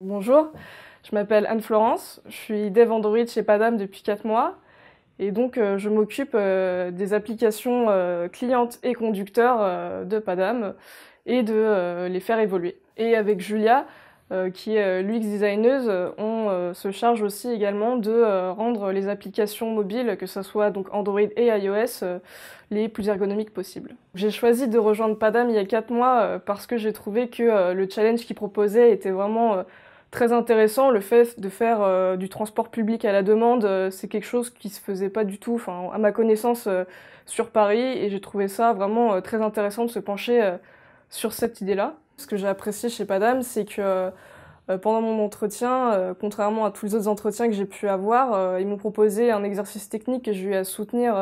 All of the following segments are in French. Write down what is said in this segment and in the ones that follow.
Bonjour, je m'appelle Anne-Florence, je suis dev Android chez Padam depuis 4 mois et donc euh, je m'occupe euh, des applications euh, clientes et conducteurs de Padam et de les faire évoluer. Et avec Julia, qui est l'UX designeuse, on se charge aussi également de rendre les applications mobiles, que ce soit donc Android et iOS, les plus ergonomiques possibles. J'ai choisi de rejoindre Padam il y a 4 mois parce que j'ai trouvé que le challenge qu'ils proposait était vraiment très intéressant. Le fait de faire euh, du transport public à la demande, euh, c'est quelque chose qui se faisait pas du tout, enfin, à ma connaissance, euh, sur Paris. Et j'ai trouvé ça vraiment très intéressant de se pencher sur cette idée-là. Ce que j'ai apprécié chez Padam, c'est que pendant mon entretien, contrairement à tous les autres entretiens que j'ai pu avoir, ils m'ont proposé un exercice technique que j'ai eu à soutenir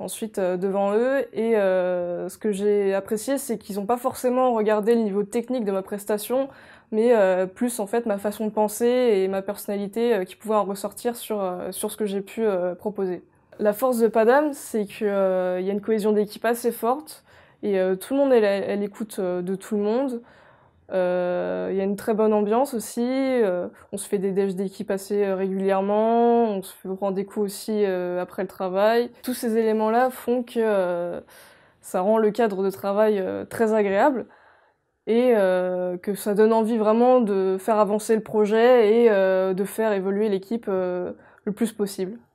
ensuite euh, devant eux. Et euh, ce que j'ai apprécié, c'est qu'ils n'ont pas forcément regardé le niveau technique de ma prestation, mais euh, plus en fait ma façon de penser et ma personnalité qui pouvaient en ressortir sur, ce que j'ai pu proposer. La force de Padam, c'est qu'il y a une cohésion d'équipe assez forte et tout le monde elle écoute de tout le monde. Euh, il y a une très bonne ambiance aussi. Euh, on se fait des déj d'équipe assez euh, régulièrement. On se rend des coups aussi après le travail. Tous ces éléments-là font que ça rend le cadre de travail très agréable et que ça donne envie vraiment de faire avancer le projet et de faire évoluer l'équipe le plus possible.